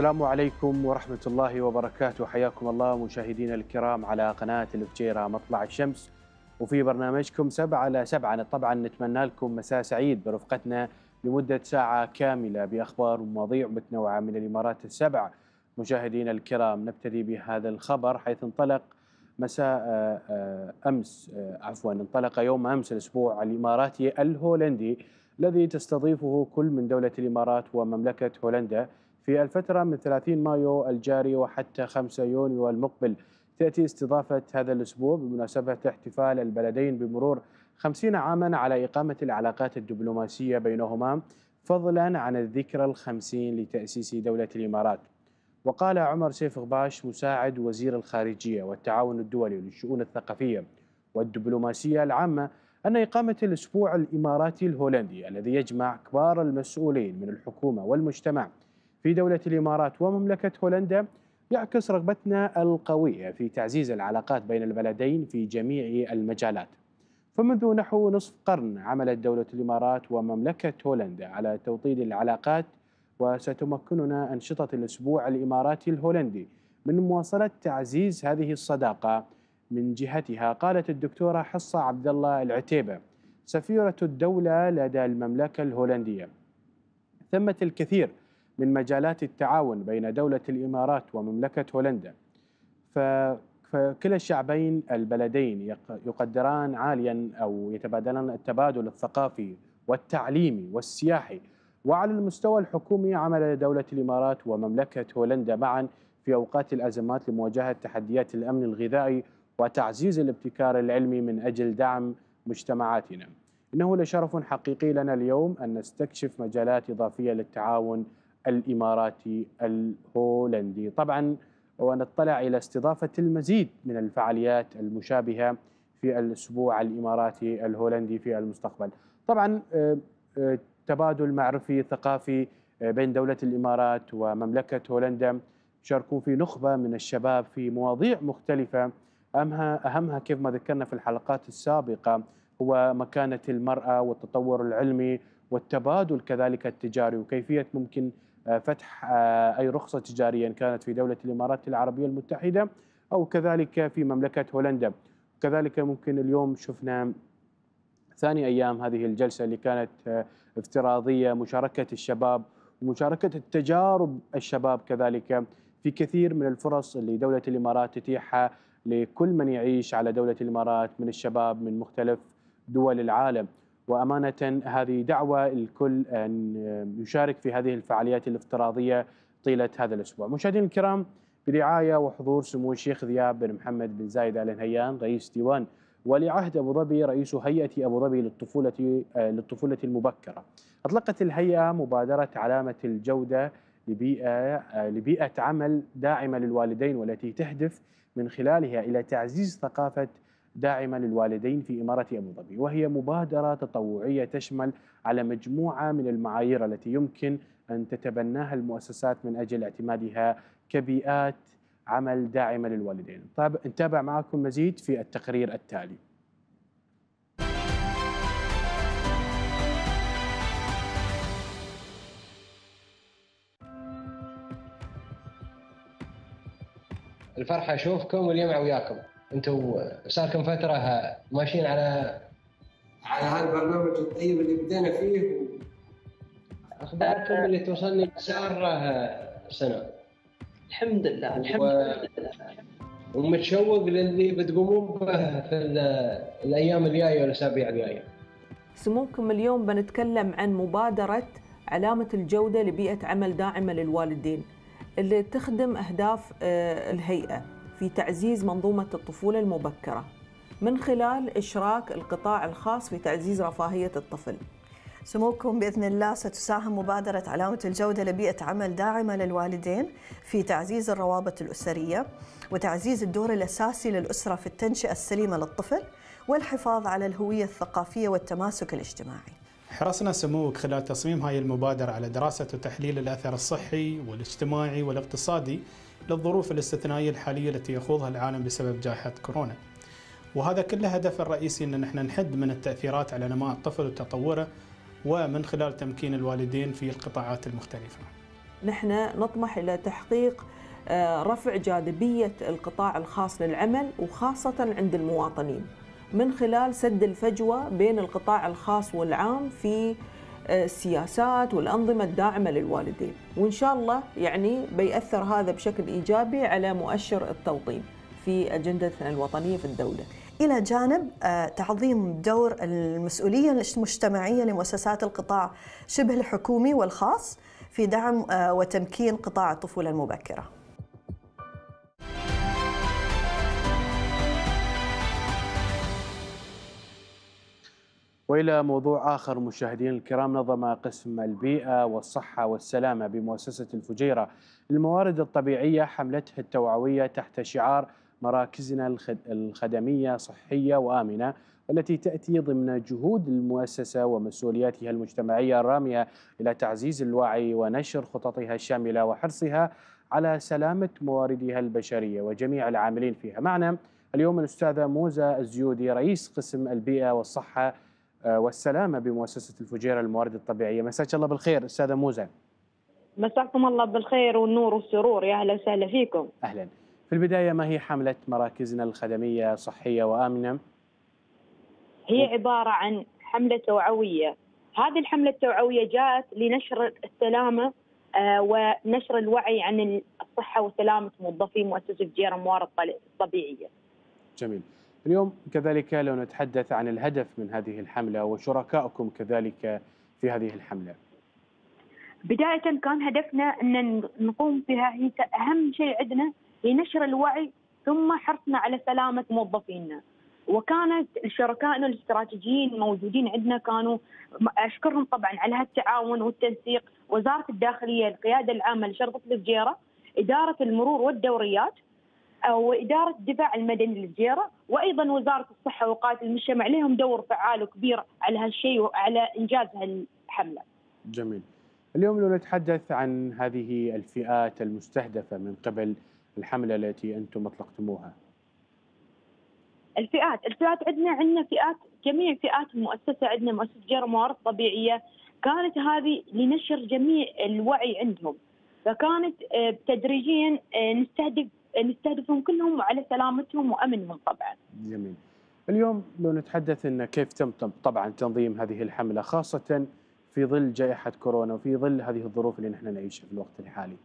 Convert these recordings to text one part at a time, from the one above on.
السلام عليكم ورحمة الله وبركاته حياكم الله مشاهدينا الكرام على قناة الفجيرة مطلع الشمس وفي برنامجكم سبعة على سبعة طبعا نتمنى لكم مساء سعيد برفقتنا لمدة ساعة كاملة بأخبار ومواضيع متنوعة من الإمارات السبع مشاهدينا الكرام نبتدي بهذا الخبر حيث انطلق مساء آه، أمس آه، عفوا انطلق يوم أمس الأسبوع الإماراتي الهولندي الذي تستضيفه كل من دولة الإمارات ومملكة هولندا في الفترة من 30 مايو الجاري وحتى 5 يونيو المقبل تأتي استضافة هذا الأسبوع بمناسبة احتفال البلدين بمرور 50 عاما على إقامة العلاقات الدبلوماسية بينهما فضلا عن الذكرى الخمسين لتأسيس دولة الإمارات وقال عمر سيف غباش مساعد وزير الخارجية والتعاون الدولي للشؤون الثقافية والدبلوماسية العامة أن إقامة الأسبوع الإماراتي الهولندي الذي يجمع كبار المسؤولين من الحكومة والمجتمع في دولة الإمارات ومملكة هولندا يعكس رغبتنا القوية في تعزيز العلاقات بين البلدين في جميع المجالات فمنذ نحو نصف قرن عملت دولة الإمارات ومملكة هولندا على توطيد العلاقات وستمكننا أنشطة الأسبوع الإماراتي الهولندي من مواصلة تعزيز هذه الصداقة من جهتها قالت الدكتورة حصة عبد الله العتيبة سفيرة الدولة لدى المملكة الهولندية ثمة الكثير من مجالات التعاون بين دولة الإمارات ومملكة هولندا فكلا الشعبين البلدين يقدران عاليا أو يتبادلان التبادل الثقافي والتعليمي والسياحي وعلى المستوى الحكومي عمل دولة الإمارات ومملكة هولندا معا في أوقات الأزمات لمواجهة تحديات الأمن الغذائي وتعزيز الابتكار العلمي من أجل دعم مجتمعاتنا إنه لشرف حقيقي لنا اليوم أن نستكشف مجالات إضافية للتعاون الاماراتي الهولندي طبعا ونطلع الى استضافه المزيد من الفعاليات المشابهه في الاسبوع الاماراتي الهولندي في المستقبل طبعا آه، آه، تبادل معرفي ثقافي آه، بين دوله الامارات ومملكه هولندا شاركوا في نخبه من الشباب في مواضيع مختلفه أهمها, أهمها كيف ما ذكرنا في الحلقات السابقة هو مكانة المرأة والتطور العلمي والتبادل كذلك التجاري وكيفية ممكن آه، فتح آه، أي رخصة تجارية إن كانت في دولة الإمارات العربية المتحدة أو كذلك في مملكة هولندا كذلك ممكن اليوم شفنا ثاني أيام هذه الجلسة اللي كانت آه، افتراضية مشاركة الشباب ومشاركة التجارب الشباب كذلك في كثير من الفرص اللي دولة الإمارات تتيحها لكل من يعيش على دولة الإمارات من الشباب من مختلف دول العالم وأمانة هذه دعوة الكل أن يشارك في هذه الفعاليات الافتراضية طيلة هذا الأسبوع مشاهدينا الكرام برعاية وحضور سمو الشيخ ذياب بن محمد بن زايد آل نهيان رئيس ديوان ولي عهد أبو ظبي رئيس هيئة أبو ظبي للطفولة للطفولة المبكرة أطلقت الهيئة مبادرة علامة الجودة لبيئة لبيئة عمل داعمة للوالدين والتي تهدف من خلالها إلى تعزيز ثقافة داعمة للوالدين في إمارة أبو ظبي وهي مبادرة تطوعية تشمل على مجموعة من المعايير التي يمكن أن تتبناها المؤسسات من أجل اعتمادها كبيئات عمل داعمة للوالدين نتابع معكم مزيد في التقرير التالي الفرحة أشوفكم واليوم وياكم انتم صار لكم فتره ماشيين على على هذا البرنامج الطيب اللي بدينا فيه اخباركم اللي توصلني ساره سنه الحمد لله الحمد لله ومتشوق للي بتقومون به في الايام الجايه والاسابيع الجايه. سموكم اليوم بنتكلم عن مبادره علامه الجوده لبيئه عمل داعمه للوالدين اللي تخدم اهداف آه، الهيئه. في تعزيز منظومة الطفولة المبكرة من خلال إشراك القطاع الخاص في تعزيز رفاهية الطفل سموكم بإذن الله ستساهم مبادرة علامة الجودة لبيئة عمل داعمة للوالدين في تعزيز الروابط الأسرية وتعزيز الدور الأساسي للأسرة في التنشئة السليمة للطفل والحفاظ على الهوية الثقافية والتماسك الاجتماعي حرصنا سموك خلال تصميم هذه المبادرة على دراسة وتحليل الأثر الصحي والاجتماعي والاقتصادي للظروف الاستثنائية الحالية التي يخوضها العالم بسبب جائحة كورونا وهذا كله هدف الرئيسي أن نحن نحد من التأثيرات على نماء الطفل وتطوره ومن خلال تمكين الوالدين في القطاعات المختلفة نحن نطمح إلى تحقيق آه، رفع جاذبية القطاع الخاص للعمل وخاصة عند المواطنين من خلال سد الفجوة بين القطاع الخاص والعام في السياسات والأنظمة الداعمة للوالدين وإن شاء الله يعني بيأثر هذا بشكل إيجابي على مؤشر التوطين في أجندتنا الوطنية في الدولة إلى جانب آه، تعظيم دور المسؤولية المجتمعية لمؤسسات القطاع شبه الحكومي والخاص في دعم آه، وتمكين قطاع الطفولة المبكرة والى موضوع اخر مشاهدينا الكرام نظم قسم البيئه والصحه والسلامه بمؤسسه الفجيره الموارد الطبيعيه حملتها التوعويه تحت شعار مراكزنا الخدميه صحيه وامنه التي تاتي ضمن جهود المؤسسه ومسؤولياتها المجتمعيه الراميه الى تعزيز الوعي ونشر خططها الشامله وحرصها على سلامه مواردها البشريه وجميع العاملين فيها. معنا اليوم الاستاذه موزه الزيودي رئيس قسم البيئه والصحه آه، والسلامه بمؤسسه الفجيره للموارد الطبيعيه مساك الله بالخير استاذه موزه مساكم الله بالخير والنور والسرور يا اهلا وسهلا فيكم اهلا في البدايه ما هي حمله مراكزنا الخدميه صحيه وامنه هي عباره عن حمله توعويه هذه الحمله التوعويه جاءت لنشر السلامه آه، ونشر الوعي عن الصحه وسلامه موظفي مؤسسه الجيره الموارد الطبيعيه جميل اليوم كذلك لو نتحدث عن الهدف من هذه الحملة وشركائكم كذلك في هذه الحملة بداية كان هدفنا أن نقوم بها هي أهم شيء عندنا هي نشر الوعي ثم حرصنا على سلامة موظفينا وكانت شركائنا الاستراتيجيين الموجودين عندنا كانوا أشكرهم طبعا على هالتعاون والتنسيق وزارة الداخلية القيادة العامة لشرطة الفجيرة إدارة المرور والدوريات آه، واداره الدفاع المدني للجيره وايضا وزاره الصحه وقائد المجتمع لهم دور فعال وكبير على هالشيء وعلى انجاز هالحمله. جميل. اليوم لو نتحدث عن هذه الفئات المستهدفه من قبل الحمله التي انتم اطلقتموها. الفئات، الفئات عندنا عندنا فئات جميع فئات المؤسسه عندنا مؤسسه جيره موارد طبيعيه كانت هذه لنشر جميع الوعي عندهم. فكانت آه، تدريجيا آه، نستهدف نستهدفهم كلهم وعلى سلامتهم وامنهم طبعا. جميل. اليوم لو نتحدث ان كيف تم طبعا تنظيم هذه الحمله خاصه في ظل جائحه كورونا وفي ظل هذه الظروف اللي نحن نعيشها في الوقت الحالي.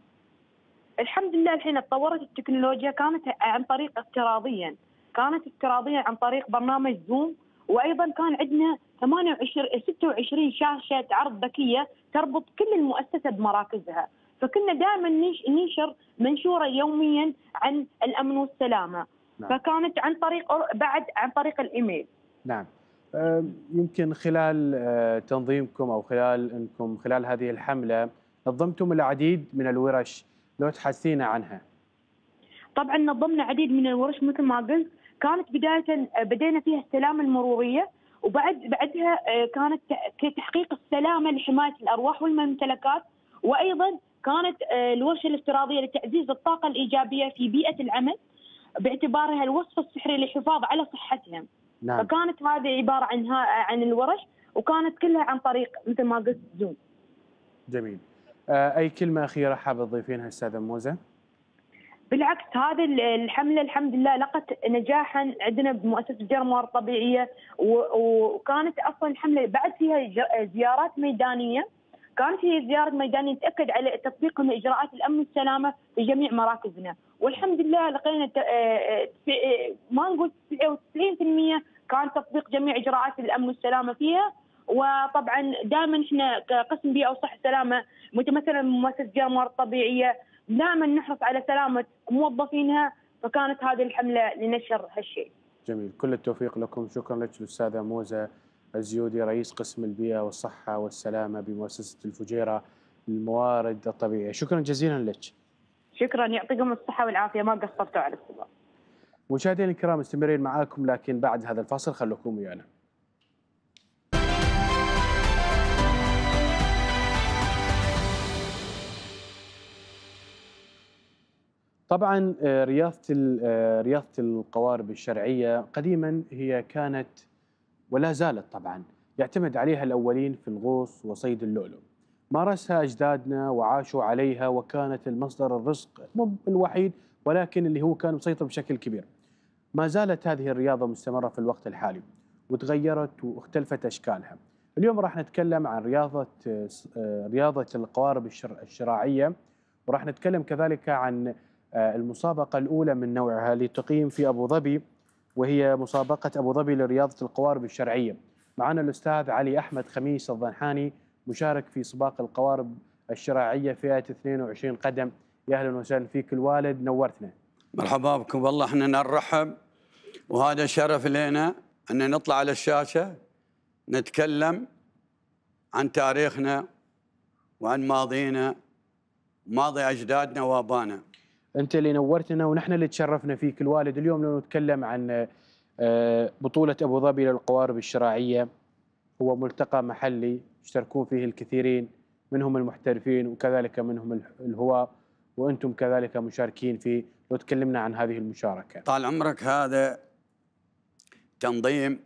الحمد لله الحين تطورت التكنولوجيا كانت عن طريق افتراضيا، كانت افتراضيا عن طريق برنامج زوم وايضا كان عندنا 28 26 شاشه عرض ذكيه تربط كل المؤسسه بمراكزها، فكنا دائما ننشر منشوره يوميا عن الامن والسلامه نعم. فكانت عن طريق بعد عن طريق الايميل نعم يمكن خلال أه، تنظيمكم او خلال انكم خلال هذه الحمله نظمتم العديد من الورش لو تحسينا عنها طبعا نظمنا عديد من الورش مثل ما قلت كانت بدايه بدينا فيها السلامه المروريه وبعد بعدها أه، كانت تحقيق السلامه لحمايه الارواح والممتلكات وايضا كانت آه، الورشه الافتراضيه لتعزيز الطاقه الايجابيه في بيئه العمل باعتبارها الوصفه السحريه للحفاظ على صحتهم نعم. فكانت هذه عباره عن عن الورش وكانت كلها عن طريق مثل ما قلت زوم. جميل. آه، اي كلمه اخيره حابه تضيفينها استاذه موزه؟ بالعكس هذه الحمله الحمد لله لقت نجاحا عندنا بمؤسسه الموارد الطبيعيه وكانت اصلا الحمله بعد فيها زيارات ميدانيه كانت هي زياره ميدانيه نتاكد على تطبيقهم إجراءات الامن والسلامه في جميع مراكزنا والحمد لله لقينا آه، آه، آه، ما نقول 99% كان تطبيق جميع اجراءات الامن والسلامه فيها وطبعا دائما احنا كقسم بيئه وصحه وسلامه متمثلا بمؤسسه زياره الموارد الطبيعيه دائما نحرص على سلامه موظفينها فكانت هذه الحمله لنشر هالشيء. جميل كل التوفيق لكم شكرا لك الاستاذه موزه الزيودي رئيس قسم البيئة والصحة والسلامة بمؤسسة الفجيرة للموارد الطبيعية شكرا جزيلا لك شكرا يعطيكم الصحة والعافية ما قصرتوا على الاستضافة مشاهدينا الكرام مستمرين معاكم لكن بعد هذا الفاصل خلوكم ويانا طبعا آه، رياضه آه، رياضه القوارب الشرعيه قديما هي كانت ولا زالت طبعا يعتمد عليها الأولين في الغوص وصيد اللؤلؤ مارسها أجدادنا وعاشوا عليها وكانت المصدر الرزق مو الوحيد ولكن اللي هو كان مسيطر بشكل كبير ما زالت هذه الرياضة مستمرة في الوقت الحالي وتغيرت واختلفت أشكالها اليوم راح نتكلم عن رياضة آه، رياضة القوارب الشراعية وراح نتكلم كذلك عن آه، المسابقة الأولى من نوعها اللي تقيم في أبو ظبي وهي مسابقة أبو ظبي لرياضة القوارب الشرعية معنا الأستاذ علي أحمد خميس الضنحاني مشارك في سباق القوارب الشرعية فئة آية 22 قدم يا أهلا وسهلا فيك الوالد نورتنا مرحبا بكم والله احنا نرحب وهذا شرف لنا أن نطلع على الشاشة نتكلم عن تاريخنا وعن ماضينا ماضي أجدادنا وأبانا انت اللي نورتنا ونحن اللي تشرفنا فيك الوالد اليوم لو نتكلم عن آه، بطولة أبو ظبي للقوارب الشراعية هو ملتقى محلي يشتركون فيه الكثيرين منهم المحترفين وكذلك منهم الهواء وأنتم كذلك مشاركين فيه لو تكلمنا عن هذه المشاركة طال عمرك هذا تنظيم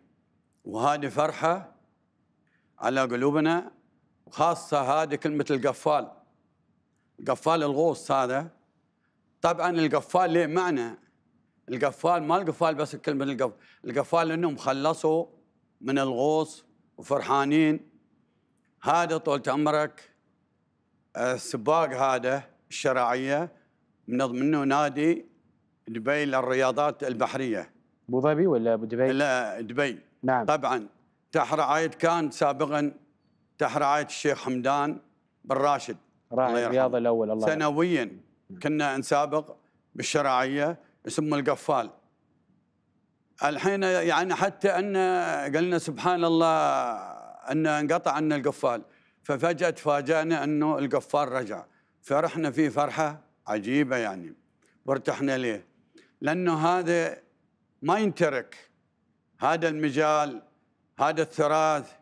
وهذه فرحة على قلوبنا وخاصه هذه كلمة القفال قفال الغوص هذا طبعا القفال له معنى القفال ما القفال بس كلمه القفال القفال انهم خلصوا من الغوص وفرحانين هذا طولة عمرك السباق هذا الشراعيه من ضمنه نادي دبي للرياضات البحريه ابو ظبي ولا ابو دبي؟ لا دبي نعم طبعا تحت رعايه كان سابقا تحت رعايه الشيخ حمدان بن راشد راعي الرياضه الاول الله سنويا كنا نسابق بالشرعيه اسمه القفال الحين يعني حتى ان قلنا سبحان الله ان انقطع عنا القفال ففجاه تفاجانا انه القفال رجع فرحنا فيه فرحه عجيبه يعني وارتحنا ليه لانه هذا ما ينترك هذا المجال هذا التراث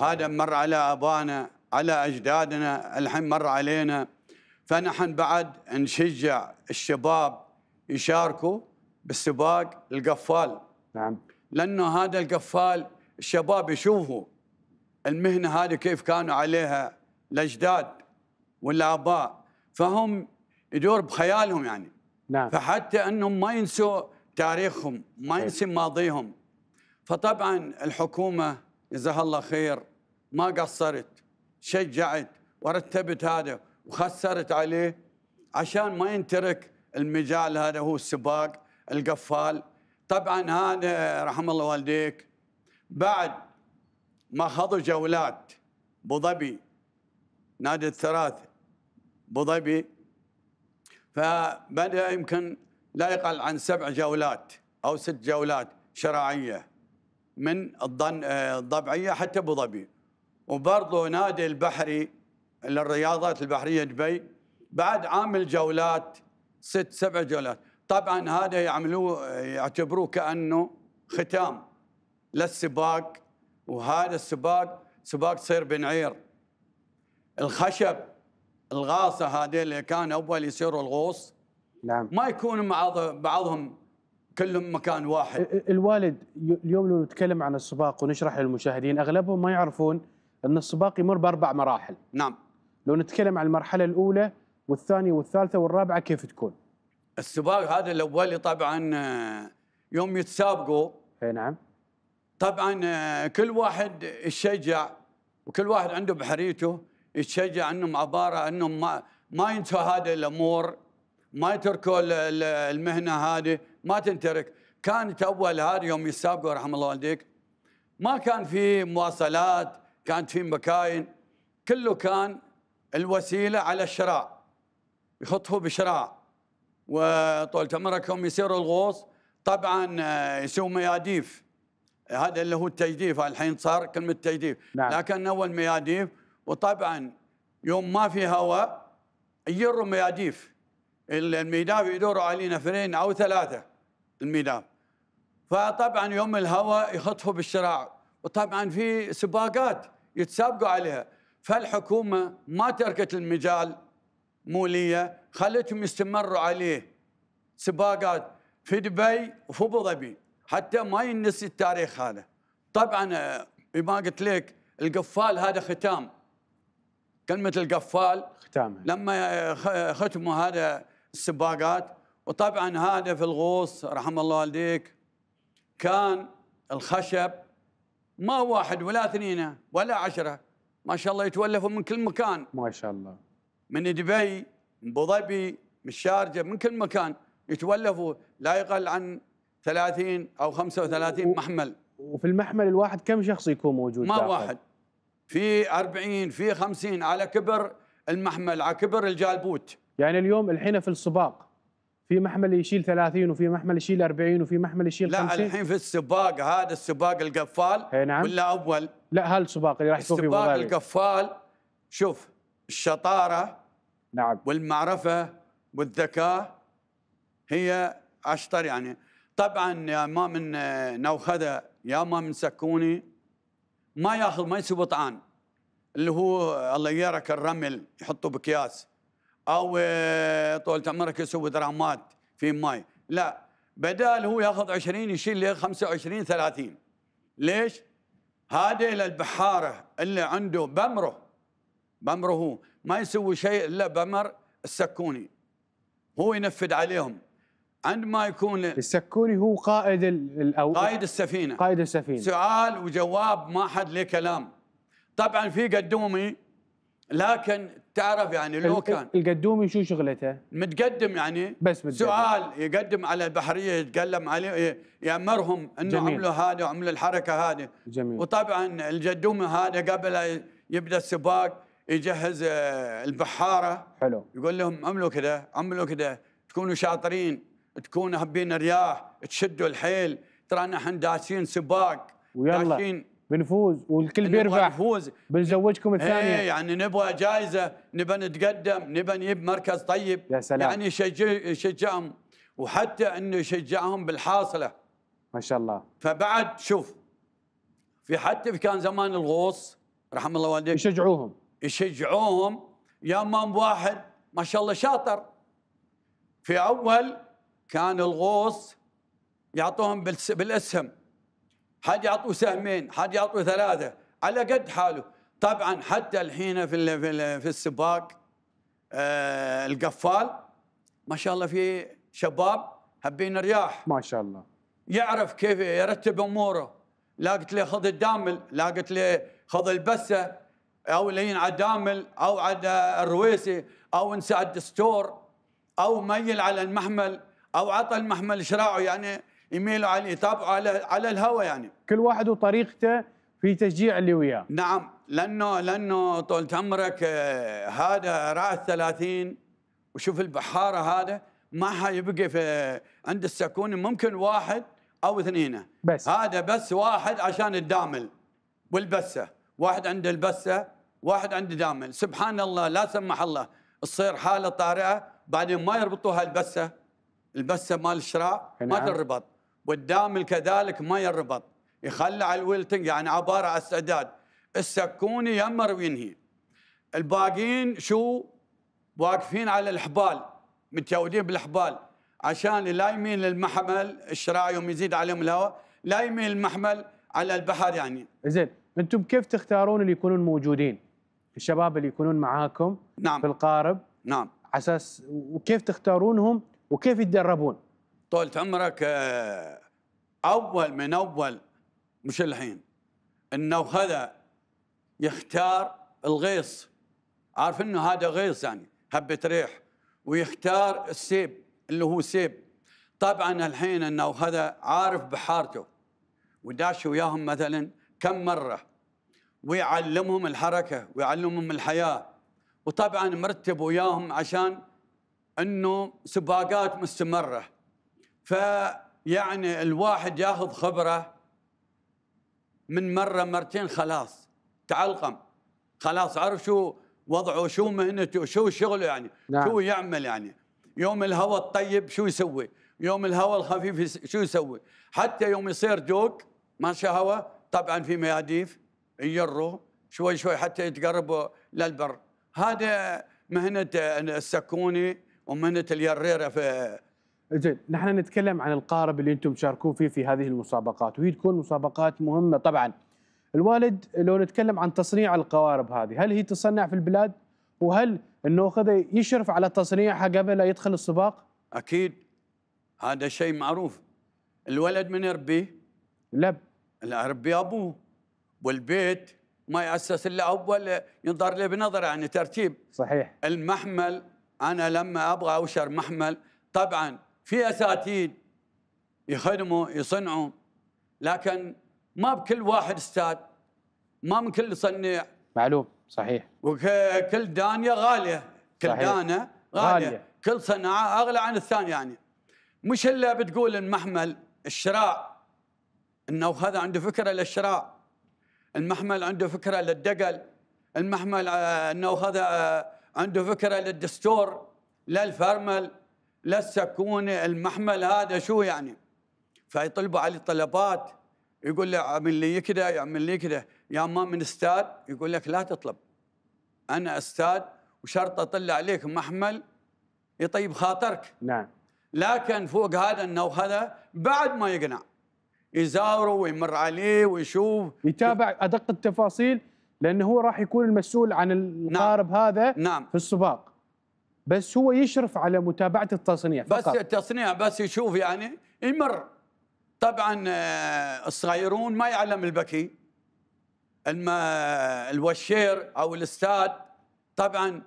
هذا مر على ابانا على اجدادنا الحين مر علينا فنحن بعد نشجع الشباب يشاركوا بالسباق القفال نعم لانه هذا القفال الشباب يشوفوا المهنه هذه كيف كانوا عليها الاجداد والاباء فهم يدور بخيالهم يعني نعم فحتى انهم ما ينسوا تاريخهم ما ينسوا ماضيهم فطبعا الحكومه جزاها الله خير ما قصرت شجعت ورتبت هذا وخسرت عليه عشان ما ينترك المجال هذا هو السباق القفال طبعا هذا رحم الله والديك بعد ما خضوا جولات ابو ظبي نادي الثراث ابو ظبي فبدا يمكن لا يقل عن سبع جولات او ست جولات شراعيه من الضبعيه حتى ابو ظبي وبرضه نادي البحري للرياضات البحريه دبي بعد عامل جولات ست سبع جولات طبعا هذا يعملوه يعتبروه كانه ختام للسباق وهذا السباق سباق بن بنعير الخشب الغاصه هذه اللي كان اول يصيروا الغوص نعم ما يكون بعض بعضهم كلهم مكان واحد الوالد اليوم لو نتكلم عن السباق ونشرح للمشاهدين اغلبهم ما يعرفون ان السباق يمر باربع مراحل نعم لو نتكلم عن المرحله الاولى والثانيه والثالثه والرابعه كيف تكون؟ السباق هذا الاولي طبعا آه، يوم يتسابقوا اي نعم طبعا آه، كل واحد يشجع وكل واحد عنده بحريته يتشجع انهم عباره انهم ما ما ينسوا هذه الامور ما يتركوا المهنه هذه ما تنترك كانت اول هذا يوم يسابقوا رحم الله والديك ما كان في مواصلات كانت في مكاين كله كان الوسيله على الشراع يخطفوا بشراع وطول عمركم يسيروا الغوص طبعا آه، يسووا مياديف هذا اللي هو التجديف الحين صار كلمه تجديف نعم. لكن اول مياديف وطبعا يوم ما في هواء يجروا مياديف الميداف يدوروا علينا اثنين او ثلاثه الميداف فطبعا يوم الهواء يخطفوا بالشراع وطبعا في سباقات يتسابقوا عليها فالحكومة ما تركت المجال مولية خلتهم يستمروا عليه سباقات في دبي وفي ابو ظبي حتى ما ينسي التاريخ هذا طبعا آه، بما قلت لك القفال هذا ختام كلمة القفال ختام لما آه، ختموا هذا السباقات وطبعا هذا في الغوص رحم الله والديك كان الخشب ما واحد ولا اثنين ولا عشره ما شاء الله يتولفوا من كل مكان ما شاء الله من دبي من ابو ظبي من الشارجه من كل مكان يتولفوا لا يقل عن 30 او 35 و... محمل وفي المحمل الواحد كم شخص يكون موجود ما داخل؟ واحد في 40 في 50 على كبر المحمل على كبر الجالبوت يعني اليوم الحين في السباق في محمل يشيل 30 وفي محمل يشيل 40 وفي محمل يشيل 50 لا الحين في السباق هذا السباق القفال إيه، نعم ولا اول لا هالسباق اللي راح يكون في السباق القفال شوف الشطاره نعم والمعرفه والذكاء هي اشطر يعني طبعا يا ما من نوخذه آه، يا ما من سكوني ما ياخذ ما يسوي طعان اللي هو الله يرك الرمل يحطه باكياس او آه، طولة عمرك يسوي درامات في ماي لا بدال هو ياخذ 20 يشيل لي 25 30 ليش؟ هذا البحاره اللي عنده بمره بمره هو ما يسوي شيء الا بمر السكوني هو ينفذ عليهم عندما يكون السكوني هو قائد أو قائد السفينه قائد السفينه سؤال وجواب ما حد له كلام طبعا في قدومي لكن تعرف يعني لو كان القدومي شو شغلته؟ متقدم يعني بس متقدم. سؤال يقدم على البحريه يتكلم عليه يامرهم انه عملوا هذا وعملوا الحركه هذه جميل وطبعا القدومي هذا قبل يبدا السباق يجهز آه، البحاره حلو يقول لهم عملوا كذا عملوا كذا تكونوا شاطرين تكونوا هبين رياح تشدوا الحيل ترى نحن داسين سباق ويلا داشين بنفوز والكل بيربح نفوز بنزوجكم الثانيه ايه يعني نبغى جائزه نبغى نتقدم نبغى نجيب مركز طيب يا سلام يعني يشجع يشجعهم وحتى انه يشجعهم بالحاصله ما شاء الله فبعد شوف في حتى في كان زمان الغوص رحم الله والديك يشجعوهم يشجعوهم يا امام واحد ما شاء الله شاطر في اول كان الغوص يعطوهم بالاسهم حد يعطوه سهمين حد يعطوه ثلاثة على قد حاله طبعا حتى الحين في في, في السباق آه القفال ما شاء الله في شباب هبين الرياح ما شاء الله يعرف كيف يرتب اموره لا قلت له خذ الدامل لا قلت له خذ البسه او لين على الدامل او على الرويسي او انسى الدستور او ميل على المحمل او عطى المحمل شراعه يعني يميلوا عليه يتابعوا على على الهوى يعني كل واحد وطريقته في تشجيع اللي وياه نعم لانه لانه طولة عمرك آه، هذا راس 30 وشوف البحاره هذا ما حيبقى في آه، عند السكون ممكن واحد او اثنين بس هذا بس واحد عشان الدامل والبسه واحد عند البسه واحد عند دامل سبحان الله لا سمح الله تصير حاله طارئه بعدين ما يربطوها البسه البسه مال الشراء ما نعم. تنربط والدامل كذلك ما يربط يخلى على الويلتنج يعني عباره عن السداد السكوني يمر وينهي الباقيين شو واقفين على الحبال متجودين بالحبال عشان لا يميل للمحمل الشراع يوم يزيد عليهم الهواء لا يميل المحمل على البحر يعني زين انتم كيف تختارون اللي يكونون موجودين الشباب اللي يكونون معاكم نعم. في القارب نعم على اساس وكيف تختارونهم وكيف يتدربون طولت عمرك آه، أول من أول مش الحين أنه هذا يختار الغيص عارف أنه هذا غيص يعني هبة ريح ويختار السيب اللي هو سيب طبعا الحين أنه هذا عارف بحارته وداش وياهم مثلا كم مرة ويعلمهم الحركة ويعلمهم الحياة وطبعا مرتب وياهم عشان أنه سباقات مستمرة فيعني الواحد ياخذ خبره من مره مرتين خلاص تعلقم خلاص عرف شو وضعه شو مهنته شو شغله يعني نعم. شو يعمل يعني يوم الهواء الطيب شو يسوي يوم الهواء الخفيف شو يسوي حتى يوم يصير دوق ماشي هواء طبعا في مياديف يجروا شوي شوي حتى يتقربوا للبر هذا مهنة السكوني ومهنة اليريرة في زين نحن نتكلم عن القارب اللي انتم تشاركون فيه في هذه المسابقات وهي تكون مسابقات مهمه طبعا الوالد لو نتكلم عن تصنيع القوارب هذه هل هي تصنع في البلاد وهل انه خذ يشرف على تصنيعها قبل لا يدخل السباق اكيد هذا شيء معروف الولد من يربيه لا يربيه ابوه والبيت ما يأسس إلا أول ينظر له بنظرة يعني ترتيب صحيح المحمل أنا لما أبغى أوشر محمل طبعا في اساتيد يخدموا يصنعوا لكن ما بكل واحد استاذ ما من كل صنيع معلوم صحيح وكل دانيه غاليه كل صحيح. دانه غالية. غاليه كل صناعه اغلى عن الثانيه يعني مش الا بتقول المحمل الشراء انه هذا عنده فكره للشراء المحمل عنده فكره للدقل المحمل آه، انه هذا آه، عنده فكره للدستور للفرمل للسكونة المحمل هذا شو يعني فيطلبوا عليه طلبات يقول له اعمل لي كذا يعمل لي كذا يا ما من استاذ يقول لك لا تطلب انا استاذ وشرط اطلع عليك محمل يطيب خاطرك نعم لكن فوق هذا انه هذا بعد ما يقنع يزاوره ويمر عليه ويشوف يتابع ادق التفاصيل لانه هو راح يكون المسؤول عن نعم. القارب نعم. هذا نعم. في السباق بس هو يشرف على متابعه التصنيع فقط. بس التصنيع بس يشوف يعني يمر طبعا آه، الصغيرون ما يعلم البكي الم... الوشير او الاستاذ طبعا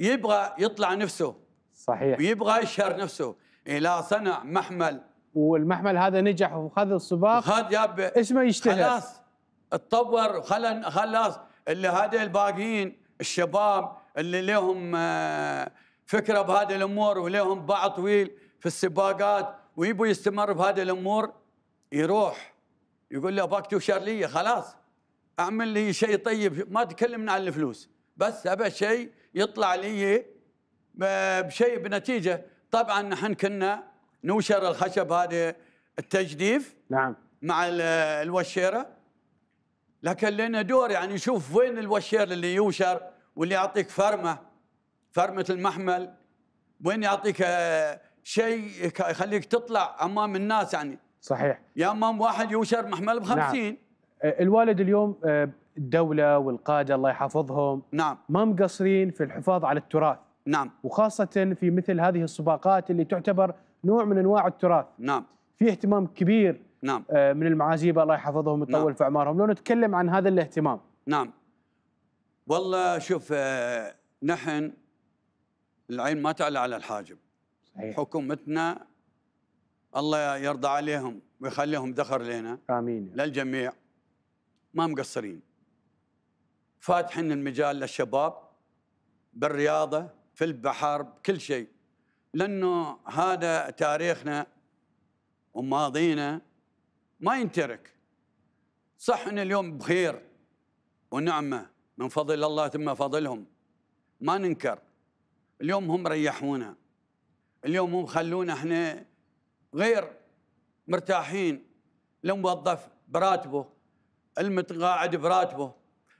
يبغى يطلع نفسه صحيح ويبغى يشهر نفسه الى صنع محمل والمحمل هذا نجح وخذ السباق خذ جاب اسمه يشتهر خلاص اتطور خلاص اللي هذول الباقيين الشباب اللي لهم آه، فكره بهذه الامور ولهم باع طويل في السباقات ويبوا يستمر بهذه الامور يروح يقول له باك تشر لي خلاص اعمل لي شيء طيب ما تكلمنا عن الفلوس بس ابى شيء يطلع لي آه، بشيء بنتيجه طبعا نحن كنا نوشر الخشب هذا التجديف نعم مع آه، الوشيره لكن لنا دور يعني نشوف وين الوشير اللي يوشر واللي يعطيك فرمه فرمه المحمل وين يعطيك آه، شيء يخليك تطلع امام الناس يعني صحيح يا امام واحد يوشر محمل ب 50 نعم. آه، الوالد اليوم آه، الدولة والقادة الله يحفظهم نعم ما مقصرين في الحفاظ على التراث نعم وخاصة في مثل هذه السباقات اللي تعتبر نوع من أنواع التراث نعم في اهتمام كبير نعم من المعازيب الله يحفظهم ويطول نعم. في أعمارهم لو نتكلم عن هذا الاهتمام نعم والله شوف آه، نحن العين ما تعلى على الحاجب صحيح. حكومتنا الله يرضى عليهم ويخليهم ذخر لنا امين للجميع ما مقصرين فاتحين المجال للشباب بالرياضه في البحر بكل شيء لانه هذا تاريخنا وماضينا ما ينترك صح ان اليوم بخير ونعمه من فضل الله ثم فضلهم ما ننكر اليوم هم ريحونا اليوم هم خلونا احنا غير مرتاحين الموظف براتبه المتقاعد براتبه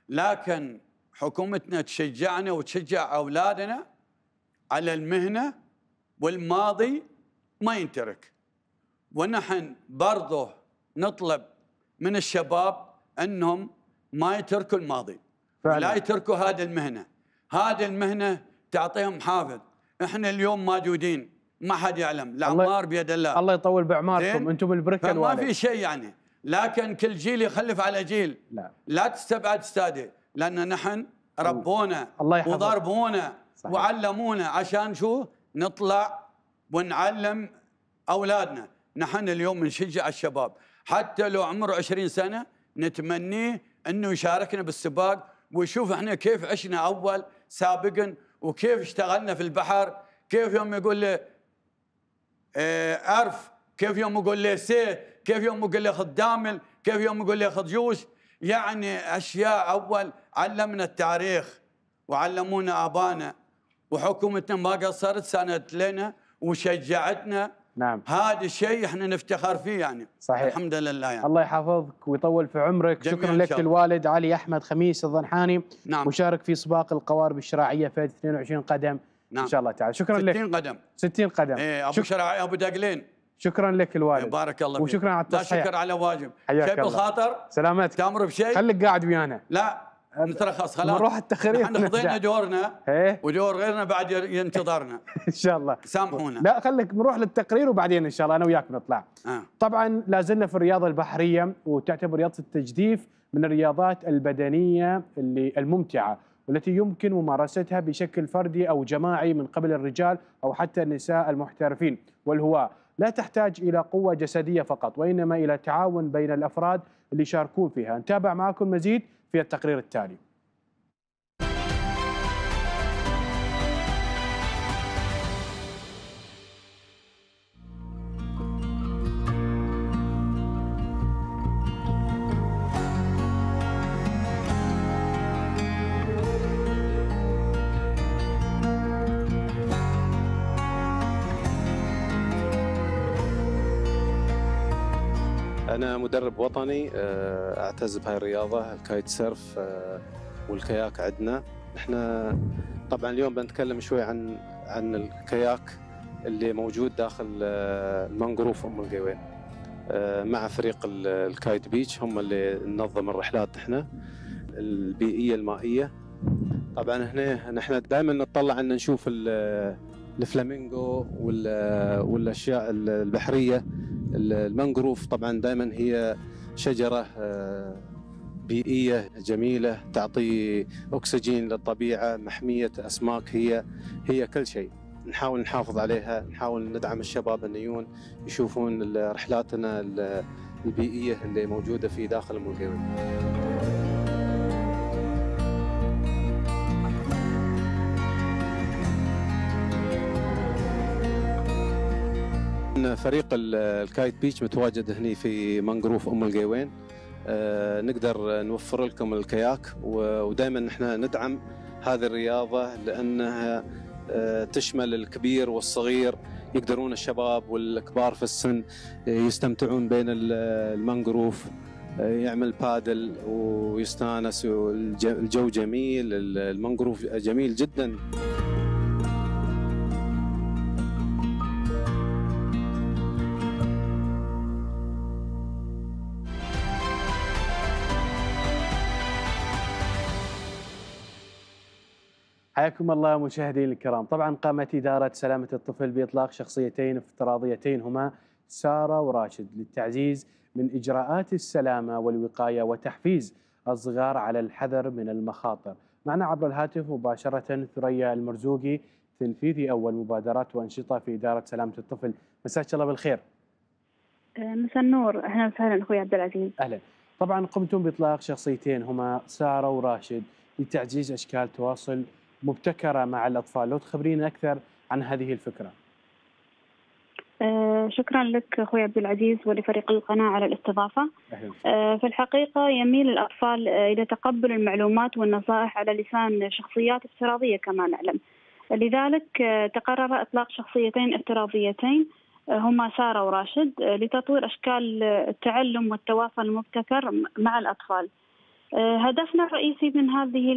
لكن حكومتنا تشجعنا وتشجع اولادنا على المهنه والماضي ما ينترك ونحن برضه نطلب من الشباب انهم ما يتركوا الماضي فعلا. لا يتركوا هذه المهنه هذه المهنه تعطيهم حافز احنا اليوم موجودين ما حد يعلم الاعمار بيد الله الله يطول باعماركم انتم البركه ما في شيء يعني لكن كل جيل يخلف على جيل لا لا تستبعد استاذي لان نحن ربونا الله يحفظك وضربونا صحيح. وعلمونا عشان شو نطلع ونعلم اولادنا نحن اليوم نشجع الشباب حتى لو عمره 20 سنه نتمنيه انه يشاركنا بالسباق ويشوف احنا كيف عشنا اول سابقا وكيف اشتغلنا في البحر كيف يوم يقول لي ارف آه، كيف يوم يقول لي سي كيف يوم يقول لي خذ دامل كيف يوم يقول لي خذ جوش يعني اشياء اول علمنا التاريخ وعلمونا ابانا وحكومتنا ما قصرت ساندت لنا وشجعتنا نعم هذا الشيء احنا نفتخر فيه يعني صحيح الحمد لله يعني الله يحفظك ويطول في عمرك شكرا لك شاء. الوالد علي احمد خميس الضنحاني نعم مشارك في سباق القوارب الشراعيه فئه 22 قدم نعم ان شاء الله تعالى شكرا 60 لك 60 قدم 60 قدم ايه ابو شك... شراعي ابو دقلين شكرا لك الوالد بارك الله فيك وشكرا على التصحيح لا شكر على واجب حياك شيء بالخاطر سلامتك تامر بشيء خليك قاعد ويانا لا نترخص خلاص نروح التخريف نحن قضينا دورنا إيه؟ ودور غيرنا بعد ينتظرنا ان شاء الله سامحونا لا خليك نروح للتقرير وبعدين ان شاء الله انا وياك نطلع آه. طبعا لا زلنا في الرياضه البحريه وتعتبر رياضه التجديف من الرياضات البدنيه اللي الممتعه والتي يمكن ممارستها بشكل فردي او جماعي من قبل الرجال او حتى النساء المحترفين والهواة لا تحتاج إلى قوة جسدية فقط وإنما إلى تعاون بين الأفراد اللي يشاركون فيها نتابع معكم مزيد في التقرير التالي مدرب وطني آه، اعتز بهاي الرياضه الكايت سيرف آه، والكياك عندنا احنا طبعا اليوم بنتكلم شوي عن عن الكياك اللي موجود داخل آه، المنغروف ام القيوين مع فريق الكايت بيتش هم اللي ننظم الرحلات احنا البيئيه المائيه طبعا هنا نحن دائما نطلع ان نشوف الفلامينغو والاشياء البحريه المنغروف طبعا دائما هي شجره آه، بيئيه جميله تعطي اكسجين للطبيعه محميه اسماك هي هي كل شيء نحاول نحافظ عليها نحاول ندعم الشباب النيون يشوفون رحلاتنا البيئيه اللي موجوده في داخل المنغروف فريق الكايت بيتش متواجد هنا في منغروف ام القيوين آه، نقدر نوفر لكم الكياك ودائما نحن ندعم هذه الرياضه لانها آه، تشمل الكبير والصغير يقدرون الشباب والكبار في السن يستمتعون بين المنغروف آه، يعمل بادل ويستانس الجو جميل المنغروف جميل جدا حياكم الله مشاهدينا الكرام طبعا قامت إدارة سلامة الطفل بإطلاق شخصيتين افتراضيتين هما سارة وراشد للتعزيز من إجراءات السلامة والوقاية وتحفيز الصغار على الحذر من المخاطر معنا عبر الهاتف مباشرة ثريا المرزوقي تنفيذي أول مبادرات وأنشطة في إدارة سلامة الطفل مساك الله بالخير أه، مساء النور أهلا وسهلا أخوي عبد العزيز أهلا طبعا قمتم بإطلاق شخصيتين هما سارة وراشد لتعزيز أشكال تواصل مبتكرة مع الأطفال لو تخبرينا أكثر عن هذه الفكرة أه، شكرا لك اخوي عبد العزيز ولفريق القناه على الاستضافه. أه، في الحقيقه يميل الاطفال الى تقبل المعلومات والنصائح على لسان شخصيات افتراضيه كما نعلم. لذلك أه، تقرر اطلاق شخصيتين افتراضيتين هما ساره وراشد لتطوير اشكال التعلم والتواصل المبتكر مع الاطفال. هدفنا الرئيسي من هذه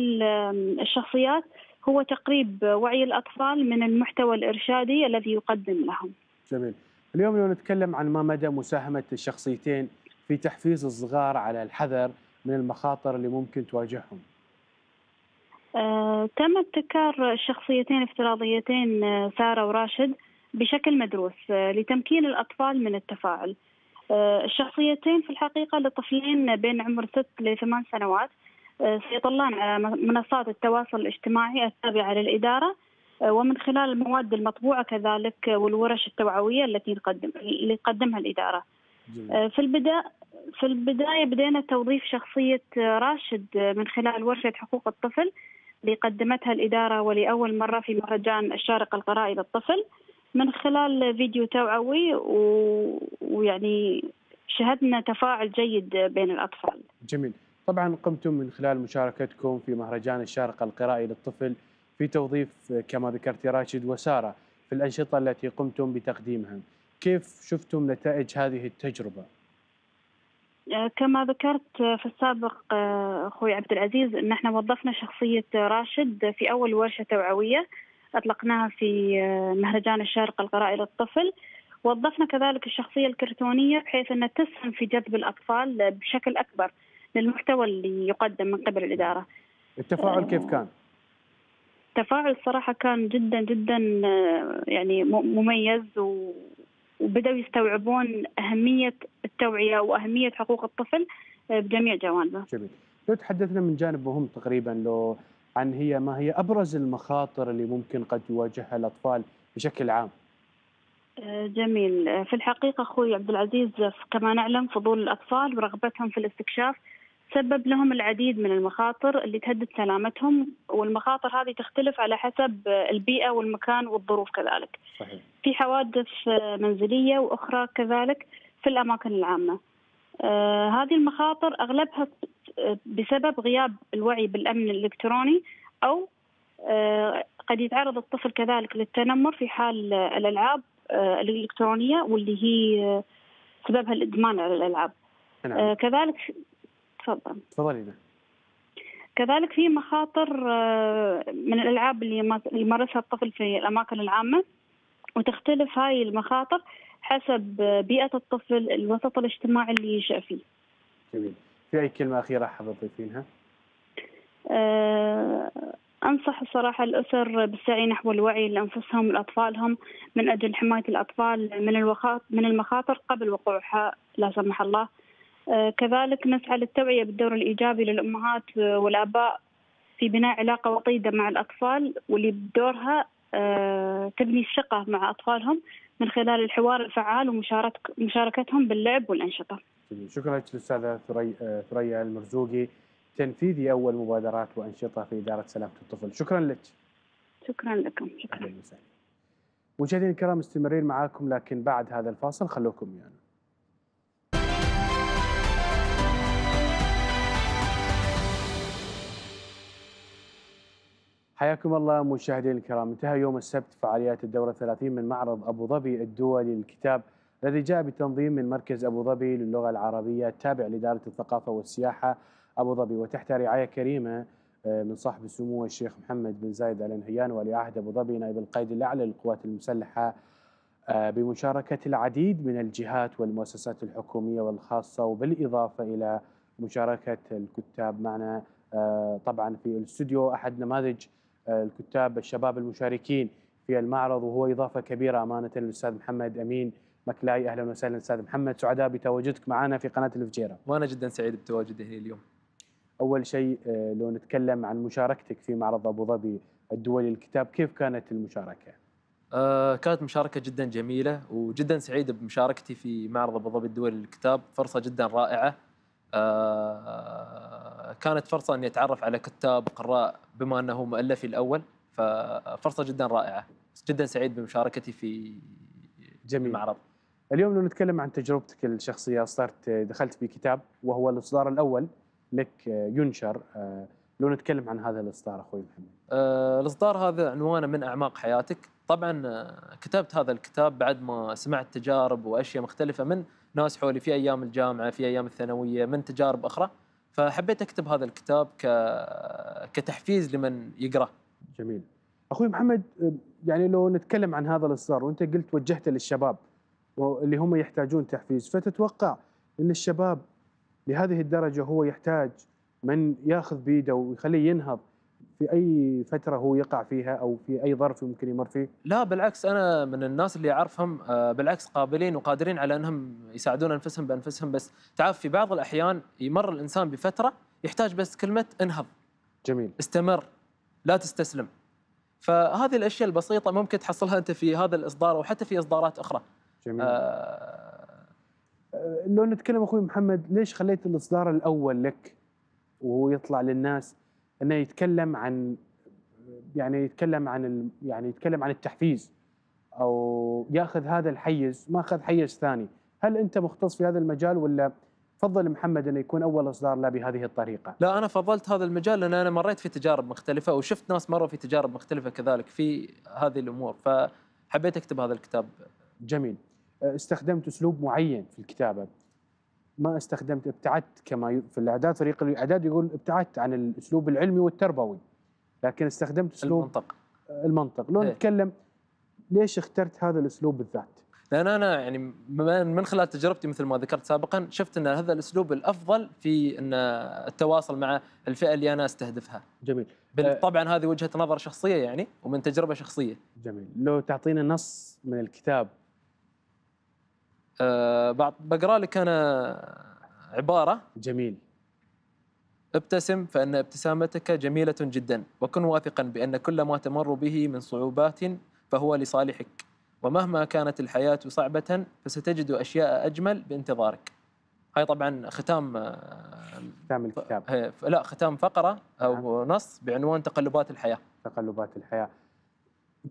الشخصيات هو تقريب وعي الأطفال من المحتوى الإرشادي الذي يقدم لهم جميل اليوم لو نتكلم عن ما مدى مساهمة الشخصيتين في تحفيز الصغار على الحذر من المخاطر اللي ممكن تواجههم آه، تم ابتكار شخصيتين افتراضيتين آه، سارة وراشد بشكل مدروس آه، لتمكين الأطفال من التفاعل آه، الشخصيتين في الحقيقة لطفلين بين عمر 6 ل 8 سنوات سيطلان آه، على منصات التواصل الاجتماعي التابعة للإدارة آه، ومن خلال المواد المطبوعة كذلك والورش التوعوية التي نقدم اللي تقدمها الإدارة. جميل. آه، في البداية في البداية بدينا توظيف شخصية راشد من خلال ورشة حقوق الطفل اللي قدمتها الإدارة ولأول مرة في مهرجان الشارقة القرائي للطفل من خلال فيديو توعوي ويعني شهدنا تفاعل جيد بين الأطفال. جميل. طبعا قمتم من خلال مشاركتكم في مهرجان الشارقة القرائي للطفل في توظيف كما ذكرت راشد وسارة في الأنشطة التي قمتم بتقديمها كيف شفتم نتائج هذه التجربة؟ آه، كما ذكرت في السابق آه، اخوي عبد العزيز ان احنا وظفنا شخصيه راشد في اول ورشه توعويه اطلقناها في آه، مهرجان الشارقه القرائي للطفل وظفنا كذلك الشخصيه الكرتونيه بحيث انها تسهم في جذب الاطفال بشكل اكبر للمحتوى اللي يقدم من قبل الإدارة التفاعل آه، كيف كان؟ التفاعل الصراحة كان جدا جدا آه، يعني مميز وبدأوا يستوعبون أهمية التوعية وأهمية حقوق الطفل آه، بجميع جوانبه. جميل. لو تحدثنا من جانب مهم تقريبا لو عن هي ما هي أبرز المخاطر اللي ممكن قد يواجهها الأطفال بشكل عام. جميل في الحقيقة أخوي عبد العزيز كما نعلم فضول الأطفال ورغبتهم في الاستكشاف سبب لهم العديد من المخاطر اللي تهدد سلامتهم والمخاطر هذه تختلف على حسب البيئة والمكان والظروف كذلك صحيح. في حوادث منزلية وأخرى كذلك في الأماكن العامة آه هذه المخاطر أغلبها بسبب غياب الوعي بالأمن الإلكتروني أو آه قد يتعرض الطفل كذلك للتنمر في حال الألعاب آه الإلكترونية واللي هي آه، سببها الإدمان على الألعاب نعم. آه، كذلك تفضل تفضلي نعم. كذلك في مخاطر آه، من الالعاب اللي يمارسها الطفل في الاماكن العامه وتختلف هاي المخاطر حسب آه، بيئه الطفل الوسط الاجتماعي اللي ينشا فيه. جميل. في اي كلمه اخيره حابه تضيفينها؟ أه انصح الصراحه الاسر بالسعي نحو الوعي لانفسهم لأطفالهم من اجل حمايه الاطفال من الوخاط من المخاطر قبل وقوعها لا سمح الله. آه، كذلك نسعى للتوعية بالدور الإيجابي للأمهات والآباء في بناء علاقة وطيدة مع الأطفال واللي بدورها آه، تبني الثقة مع أطفالهم من خلال الحوار الفعال ومشاركتهم باللعب والأنشطة شكرا لك الأستاذة آه، ثريا المرزوقي تنفيذي أول مبادرات وأنشطة في إدارة سلامة الطفل شكرا لك شكرا لكم شكرا مشاهدينا الكرام مستمرين معاكم لكن بعد هذا الفاصل خلوكم ويانا يعني. حياكم الله مشاهدينا الكرام انتهى يوم السبت فعاليات الدورة 30 من معرض أبو ظبي الدولي للكتاب الذي جاء بتنظيم من مركز أبو ظبي للغة العربية التابع لإدارة الثقافة والسياحة أبو ظبي وتحت رعاية كريمة آه، من صاحب السمو الشيخ محمد بن زايد آل نهيان ولي عهد أبو ظبي نائب القائد الأعلى للقوات المسلحة آه، بمشاركة العديد من الجهات والمؤسسات الحكومية والخاصة وبالإضافة إلى مشاركة الكتاب معنا آه، طبعا في الاستوديو أحد نماذج آه، الكتاب الشباب المشاركين في المعرض وهو إضافة كبيرة أمانة للأستاذ محمد أمين مكلاي أهلا وسهلا أستاذ محمد سعداء بتواجدك معنا في قناة الفجيرة وأنا جدا سعيد بتواجدي هنا اليوم أول شيء آه، لو نتكلم عن مشاركتك في معرض أبو ظبي الدولي للكتاب كيف كانت المشاركة؟ آه كانت مشاركة جدا جميلة وجدا سعيد بمشاركتي في معرض أبو ظبي الدولي للكتاب فرصة جدا رائعة آه، كانت فرصة أني أتعرف على كتاب وقراء بما أنه مؤلفي الأول ففرصة جدا رائعة جدا سعيد بمشاركتي في جميل. المعرض اليوم لو نتكلم عن تجربتك الشخصية صارت دخلت في كتاب وهو الإصدار الأول لك آه، ينشر آه، لو نتكلم عن هذا الإصدار أخوي محمد الإصدار هذا عنوانه من أعماق حياتك طبعا كتبت هذا الكتاب بعد ما سمعت تجارب وأشياء مختلفة من ناس حولي في ايام الجامعه في ايام الثانويه من تجارب اخرى فحبيت اكتب هذا الكتاب ك... كتحفيز لمن يقرا جميل اخوي محمد يعني لو نتكلم عن هذا الاصرار وانت قلت وجهته للشباب اللي هم يحتاجون تحفيز فتتوقع ان الشباب لهذه الدرجه هو يحتاج من ياخذ بيده ويخليه ينهض في اي فتره هو يقع فيها او في اي ظرف ممكن يمر فيه؟ لا بالعكس انا من الناس اللي اعرفهم آه، بالعكس قابلين وقادرين على انهم يساعدون انفسهم بانفسهم بس تعرف في بعض الاحيان يمر الانسان بفتره يحتاج بس كلمه انهض جميل استمر لا تستسلم فهذه الاشياء البسيطه ممكن تحصلها انت في هذا الاصدار او حتى في اصدارات اخرى جميل آه, آه، لو نتكلم اخوي محمد ليش خليت الاصدار الاول لك وهو يطلع للناس انه يتكلم عن يعني يتكلم عن يعني يتكلم عن التحفيز او ياخذ هذا الحيز ما اخذ حيز ثاني هل انت مختص في هذا المجال ولا فضل محمد انه يكون اول اصدار له بهذه الطريقه لا انا فضلت هذا المجال لان انا مريت في تجارب مختلفه وشفت ناس مروا في تجارب مختلفه كذلك في هذه الامور فحبيت اكتب هذا الكتاب جميل أه، استخدمت اسلوب معين في الكتابه ما استخدمت ابتعدت كما في الاعداد فريق الاعداد يقول ابتعدت عن الاسلوب العلمي والتربوي لكن استخدمت اسلوب المنطق المنطق لو إيه. نتكلم ليش اخترت هذا الاسلوب بالذات؟ لان انا يعني من خلال تجربتي مثل ما ذكرت سابقا شفت ان هذا الاسلوب الافضل في ان التواصل مع الفئه اللي انا استهدفها. جميل. آه. طبعا هذه وجهه نظر شخصيه يعني ومن تجربه شخصيه. جميل، لو تعطينا نص من الكتاب آه، بقرا لك انا عباره جميل ابتسم فان ابتسامتك جميله جدا وكن واثقا بان كل ما تمر به من صعوبات فهو لصالحك ومهما كانت الحياه صعبه فستجد اشياء اجمل بانتظارك هاي طبعا ختام آه، ختام الكتاب لا ختام فقره او نعم. نص بعنوان تقلبات الحياه تقلبات الحياه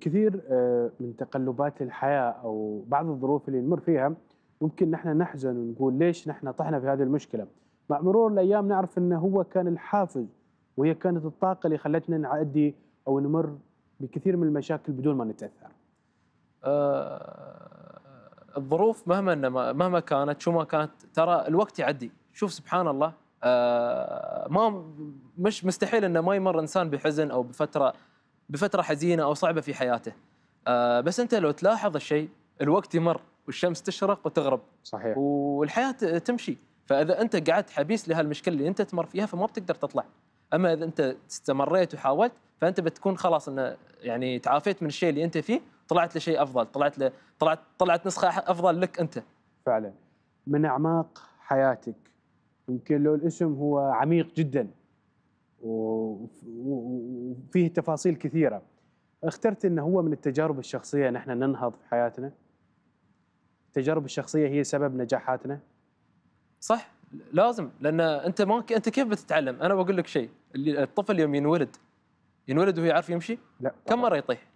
كثير آه، من تقلبات الحياه او بعض الظروف اللي نمر فيها ممكن نحن نحزن ونقول ليش نحن طحنا في هذه المشكله مع مرور الايام نعرف انه هو كان الحافز وهي كانت الطاقه اللي خلتنا نعدي او نمر بكثير من المشاكل بدون ما نتاثر أه الظروف مهما إن مهما كانت شو ما كانت ترى الوقت يعدي شوف سبحان الله أه ما مش مستحيل انه ما يمر انسان بحزن او بفتره بفتره حزينه او صعبه في حياته أه بس انت لو تلاحظ الشيء الوقت يمر والشمس تشرق وتغرب صحيح والحياه تمشي فاذا انت قعدت حبيس لهالمشكله اللي انت تمر فيها فما بتقدر تطلع اما اذا انت استمريت وحاولت فانت بتكون خلاص انه يعني تعافيت من الشيء اللي انت فيه طلعت لشيء افضل طلعت ل... طلعت طلعت نسخه افضل لك انت فعلا من اعماق حياتك يمكن لو الاسم هو عميق جدا وفيه تفاصيل كثيره اخترت انه هو من التجارب الشخصيه نحن ننهض في حياتنا التجارب الشخصيه هي سبب نجاحاتنا صح لازم لان انت ما انت كيف بتتعلم انا بقول لك شيء الطفل يوم ينولد ينولد وهو يعرف يمشي لا كم مره يطيح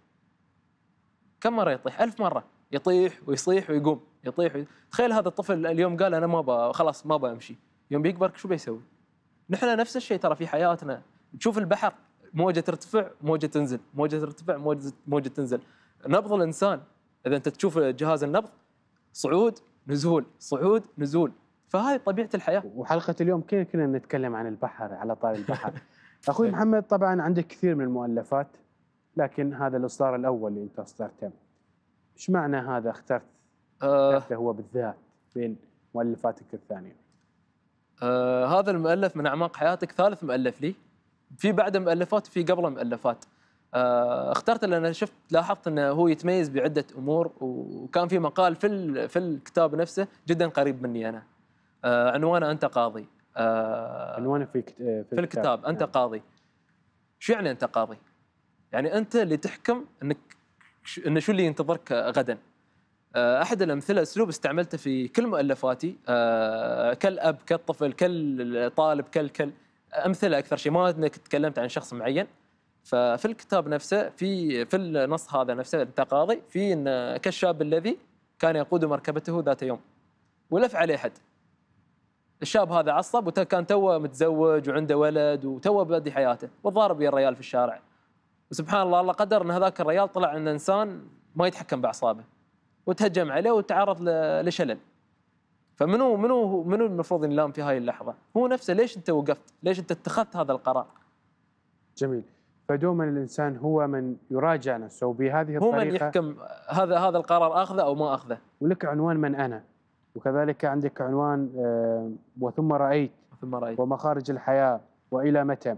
كم مره يطيح ألف مره يطيح ويصيح ويقوم يطيح وي... تخيل هذا الطفل اليوم قال انا ما ب... خلاص ما بمشي يوم بيكبر شو بيسوي نحن نفس الشيء ترى في حياتنا تشوف البحر موجه ترتفع موجه تنزل موجه ترتفع موجه موجه تنزل نبض الانسان اذا انت تشوف جهاز النبض صعود نزول صعود نزول فهذه طبيعه الحياه وحلقه اليوم كنا كنا نتكلم عن البحر على طار البحر اخوي محمد طبعا عندك كثير من المؤلفات لكن هذا الاصدار الاول اللي انت اصدرته ايش معنى هذا اخترت آه. اخترته هو بالذات بين مؤلفاتك الثانيه آه هذا المؤلف من اعماق حياتك ثالث مؤلف لي في بعده مؤلفات وفي قبله مؤلفات آه، اخترت لان شفت لاحظت انه هو يتميز بعده امور وكان في مقال في في الكتاب نفسه جدا قريب مني انا آه، عنوانه انت قاضي آه، عنوانه في في, الكتاب انت نعم. قاضي شو يعني انت قاضي؟ يعني انت اللي تحكم انك انه شو اللي ينتظرك غدا احد الامثله اسلوب استعملته في كل مؤلفاتي كالاب كالطفل كالطالب كالكل امثله اكثر شيء ما انك تكلمت عن شخص معين ففي الكتاب نفسه في في النص هذا نفسه التقاضي في ان كالشاب الذي كان يقود مركبته ذات يوم ولف عليه حد الشاب هذا عصب وكان توه متزوج وعنده ولد وتوه بادي حياته وضارب ويا الريال في الشارع وسبحان الله الله قدر ان هذاك الريال طلع ان انسان ما يتحكم باعصابه وتهجم عليه وتعرض لشلل فمنو منو منو المفروض ينلام في هاي اللحظه؟ هو نفسه ليش انت وقفت؟ ليش انت اتخذت هذا القرار؟ جميل فدوما الانسان هو من يراجع نفسه وبهذه الطريقه هو من يحكم هذا هذا القرار اخذه او ما اخذه ولك عنوان من انا وكذلك عندك عنوان آه، وثم رايت وثم رايت ومخارج الحياه والى متى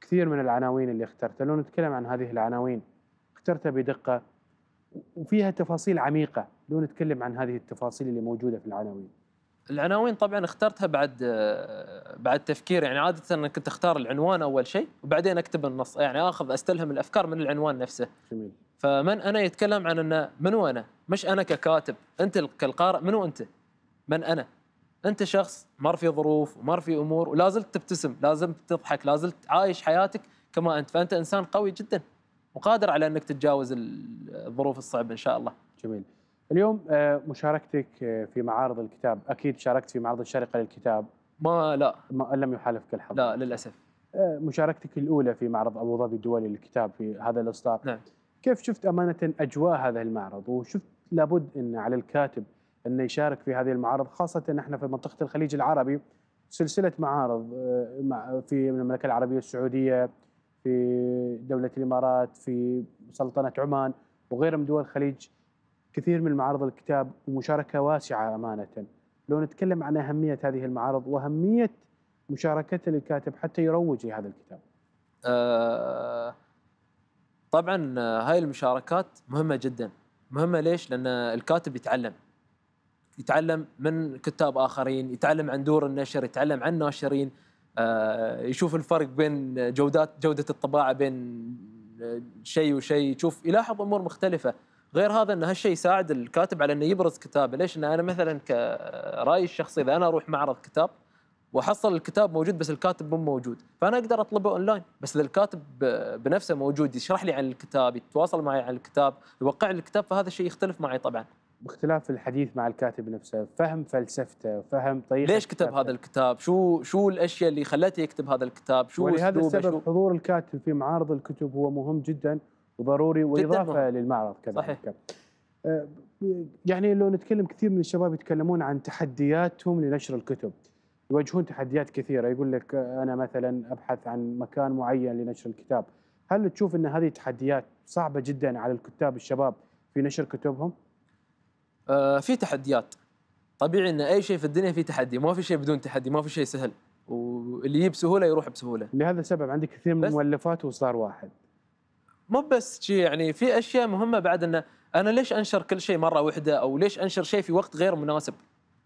كثير من العناوين اللي اخترتها لو نتكلم عن هذه العناوين اخترتها بدقه وفيها تفاصيل عميقه لو نتكلم عن هذه التفاصيل اللي موجوده في العناوين العناوين طبعا اخترتها بعد بعد تفكير يعني عاده انا كنت اختار العنوان اول شيء وبعدين اكتب النص يعني اخذ استلهم الافكار من العنوان نفسه جميل فمن انا يتكلم عن انه من انا مش انا ككاتب انت كالقارئ منو انت من انا انت شخص مر في ظروف ومر في امور ولا زلت تبتسم لازم تضحك لا زلت عايش حياتك كما انت فانت انسان قوي جدا وقادر على انك تتجاوز الظروف الصعبه ان شاء الله جميل اليوم آه، مشاركتك آه، في معارض الكتاب اكيد شاركت في معرض الشارقه للكتاب ما لا ما لم يحالفك الحظ لا للاسف آه، مشاركتك الاولى في معرض ابو ظبي الدولي للكتاب في هذا الاصدار نعم كيف شفت امانه اجواء هذا المعرض وشفت لابد ان على الكاتب انه يشارك في هذه المعارض خاصه احنا في منطقه الخليج العربي سلسله معارض في المملكه العربيه السعوديه في دوله الامارات في سلطنه عمان وغيرها من دول الخليج كثير من معارض الكتاب ومشاركة واسعة أمانة لو نتكلم عن أهمية هذه المعارض وأهمية مشاركة للكاتب حتى يروج لهذا الكتاب أه طبعا آه، هاي المشاركات مهمة جدا مهمة ليش؟ لأن الكاتب يتعلم يتعلم من كتاب آخرين يتعلم عن دور النشر يتعلم عن ناشرين أه يشوف الفرق بين جودات جودة الطباعة بين آه، شيء وشيء يشوف يلاحظ أمور مختلفة غير هذا ان هالشيء يساعد الكاتب على انه يبرز كتابه ليش ان انا مثلا كرايي الشخصي اذا انا اروح معرض كتاب واحصل الكتاب موجود بس الكاتب مو موجود فانا اقدر اطلبه اونلاين بس اذا الكاتب بنفسه موجود يشرح لي عن الكتاب يتواصل معي عن الكتاب يوقع لي الكتاب فهذا الشيء يختلف معي طبعا باختلاف الحديث مع الكاتب نفسه فهم فلسفته فهم طريقه ليش كتب هذا الكتاب شو شو الاشياء اللي خلته يكتب هذا الكتاب شو ولهذا السبب شو... حضور الكاتب في معارض الكتب هو مهم جدا وضروري واضافه للمعرض كذلك صحيح. آه، يعني لو نتكلم كثير من الشباب يتكلمون عن تحدياتهم لنشر الكتب يواجهون تحديات كثيره يقول لك آه، انا مثلا ابحث عن مكان معين لنشر الكتاب هل تشوف ان هذه تحديات صعبه جدا على الكتاب الشباب في نشر كتبهم آه في تحديات طبيعي ان اي شيء في الدنيا فيه تحدي ما في شيء بدون تحدي ما في شيء سهل واللي يجي بسهوله يروح بسهوله لهذا السبب عندك كثير من المؤلفات وصار واحد مو بس شيء يعني في اشياء مهمه بعد انه انا ليش انشر كل شيء مره واحده او ليش انشر شيء في وقت غير مناسب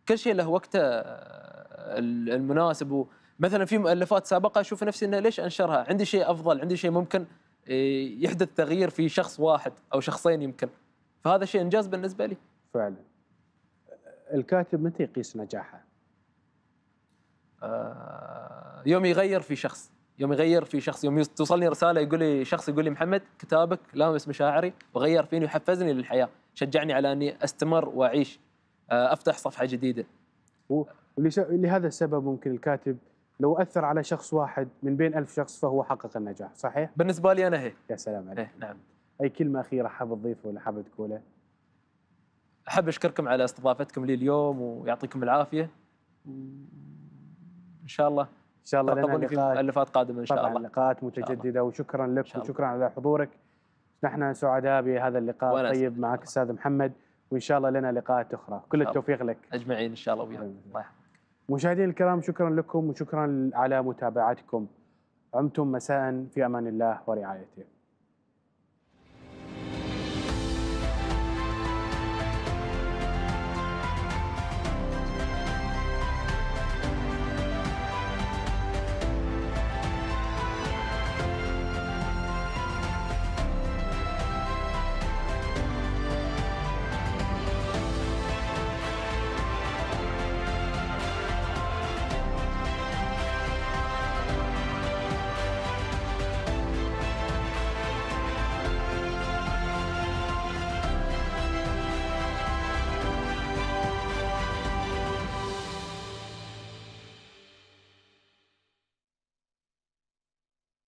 كل شيء له وقته آه، المناسب مثلا في مؤلفات سابقه اشوف نفسي انه ليش انشرها عندي شيء افضل عندي شيء ممكن آه، يحدث تغيير في شخص واحد او شخصين يمكن فهذا شيء انجاز بالنسبه لي فعلا الكاتب متى يقيس نجاحه آه، يوم يغير في شخص يوم يغير في شخص يوم توصلني رساله يقول لي شخص يقول لي محمد كتابك لامس مشاعري وغير فيني وحفزني للحياه شجعني على اني استمر واعيش آه، افتح صفحه جديده ولهذا السبب ممكن الكاتب لو اثر على شخص واحد من بين ألف شخص فهو حقق النجاح صحيح بالنسبه لي انا هي يا سلام عليك إيه، نعم اي كلمه اخيره حاب تضيفها ولا حاب تقولها احب اشكركم على استضافتكم لي اليوم ويعطيكم العافيه ان شاء الله ان شاء الله لنا لقاءات قادمه ان شاء الله لقاءات متجدده وشكرا لك وشكرا على حضورك نحن سعداء بهذا اللقاء الطيب معك استاذ محمد وان شاء الله لنا لقاءات اخرى كل التوفيق لك اجمعين ان شاء الله وياك مشاهدينا الكرام شكرا لكم وشكرا على متابعتكم عمتم مساء في امان الله ورعايته